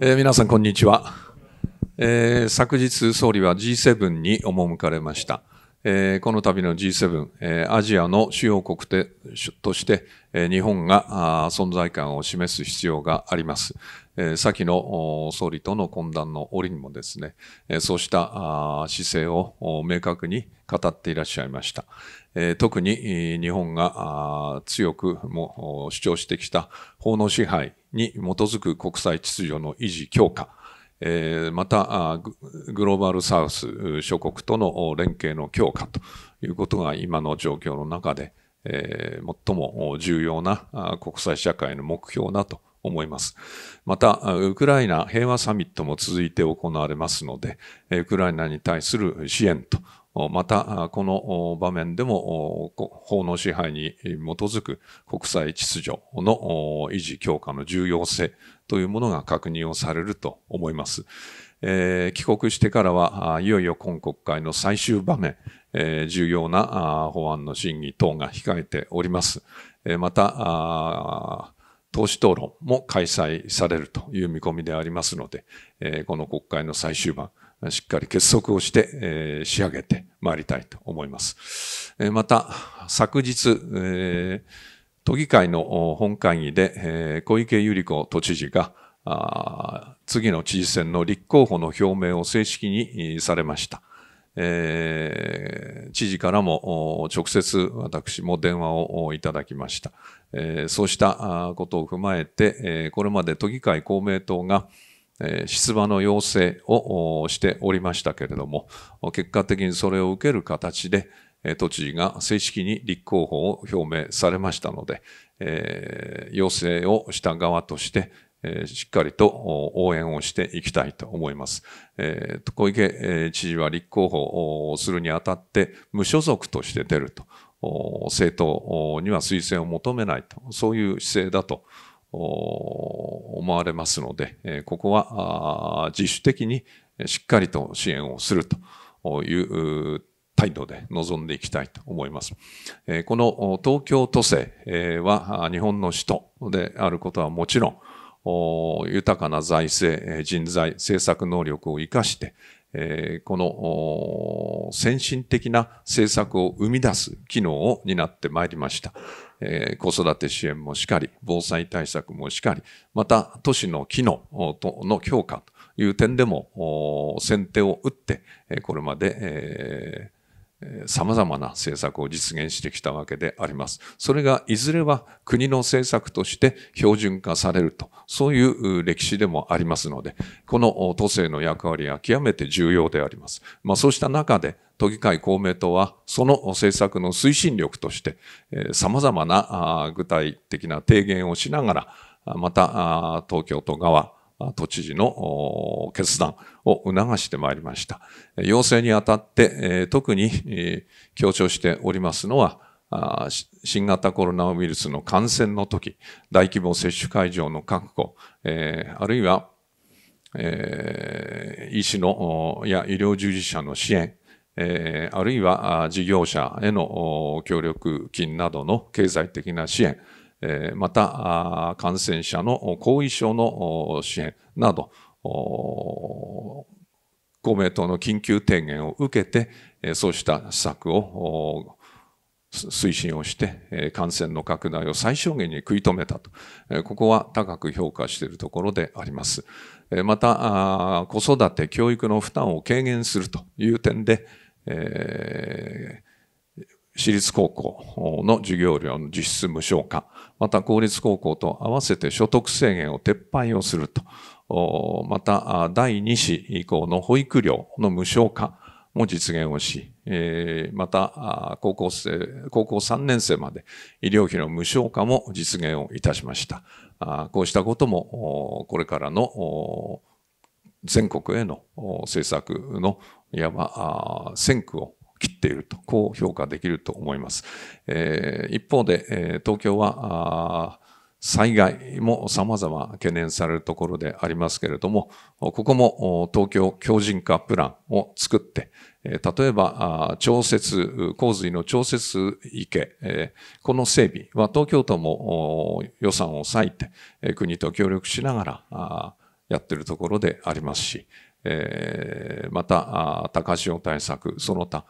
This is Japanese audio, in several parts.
えー、皆さん、こんにちは、えー、昨日、総理は G7 に赴かれました。えー、この度の G7、えー、アジアの主要国として、えー、日本が存在感を示す必要があります。えー、先の総理との懇談の折にもですね、えそうした姿勢を明確に語っていらっしゃいました。え特に日本が強くも主張してきた法の支配に基づく国際秩序の維持強化、えー、またグローバルサウス諸国との連携の強化ということが今の状況の中で、えー、最も重要な国際社会の目標だと思います。また、ウクライナ平和サミットも続いて行われますので、ウクライナに対する支援とまた、この場面でも法の支配に基づく国際秩序の維持強化の重要性というものが確認をされると思います。えー、帰国してからは、いよいよ今国会の最終場面、えー、重要な法案の審議等が控えております。えー、また、党首討論も開催されるという見込みでありますので、えー、この国会の最終盤、しっかり結束をして、えー、仕上げてまいりたいと思います。えー、また、昨日、えー、都議会の本会議で、えー、小池百合子都知事が、あ次の知事選の立候補の表明を正式にされました。えー、知事からも直接私も電話をいただきました。えー、そうしたことを踏まえて、えこれまで都議会公明党が、出馬の要請をしておりましたけれども、結果的にそれを受ける形で、都知事が正式に立候補を表明されましたので、要請をした側として、しっかりと応援をしていきたいと思います。小池知事は立候補をするにあたって無所属として出ると、政党には推薦を求めないと、そういう姿勢だと思われますので、ここは自主的にしっかりと支援をするという態度で臨んでいきたいと思います。この東京都政は日本の首都であることはもちろん、豊かな財政、人材、政策能力を生かして、えこの先進的な政策を生み出す機能を担ってまいりました。え子育て支援もしかり、防災対策もしかり、また都市の機能の強化という点でも先手を打って、これまで、え様々な政策を実現してきたわけであります。それがいずれは国の政策として標準化されると、そういう歴史でもありますので、この都政の役割は極めて重要であります。まあそうした中で、都議会公明党は、その政策の推進力として、様々な具体的な提言をしながら、また東京都側、都知事の決断を促してまいりました。要請にあたって、特に強調しておりますのは、新型コロナウイルスの感染の時、大規模接種会場の確保、あるいは、医師のや医療従事者の支援、あるいは事業者への協力金などの経済的な支援、また、感染者の後遺症の支援など、公明党の緊急提言を受けて、そうした施策を推進をして、感染の拡大を最小限に食い止めたと、ここは高く評価しているところであります。また、子育て、教育の負担を軽減するという点で、私立高校の授業料の実質無償化、また公立高校と合わせて所得制限を撤廃をすると、また第2子以降の保育料の無償化も実現をし、また高校生、高校3年生まで医療費の無償化も実現をいたしました。こうしたこともこれからの全国への政策のいわば先駆をっていると、こう評価できると思います。えー、一方で、え東京は、災害も様々懸念されるところでありますけれども、ここも東京強靭化プランを作って、例えば、調節、洪水の調節池、この整備は東京都も予算を割いて、国と協力しながらやってるところでありますし、また、高潮対策、その他、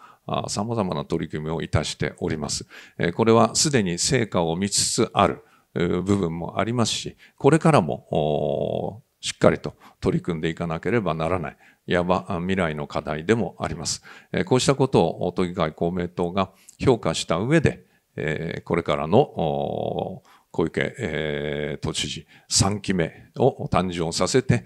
様々な取り組みをいたしております。これはすでに成果を見つつある部分もありますし、これからもしっかりと取り組んでいかなければならない、いわば未来の課題でもあります。こうしたことを都議会公明党が評価した上で、これからの小池都知事3期目を誕生させて、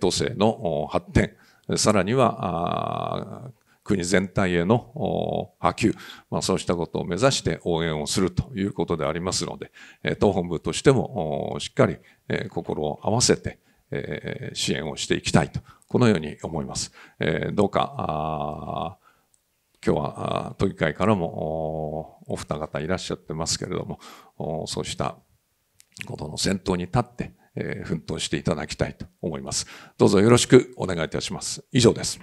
都政の発展、さらには国全体への波及、まあ、そうしたことを目指して応援をするということでありますので、党本部としてもしっかり心を合わせて支援をしていきたいと、このように思います。どうか、今日は都議会からもお二方いらっしゃってますけれども、そうしたことの先頭に立って、え奮闘していただきたいと思います。どうぞよろしくお願いいたします。以上です。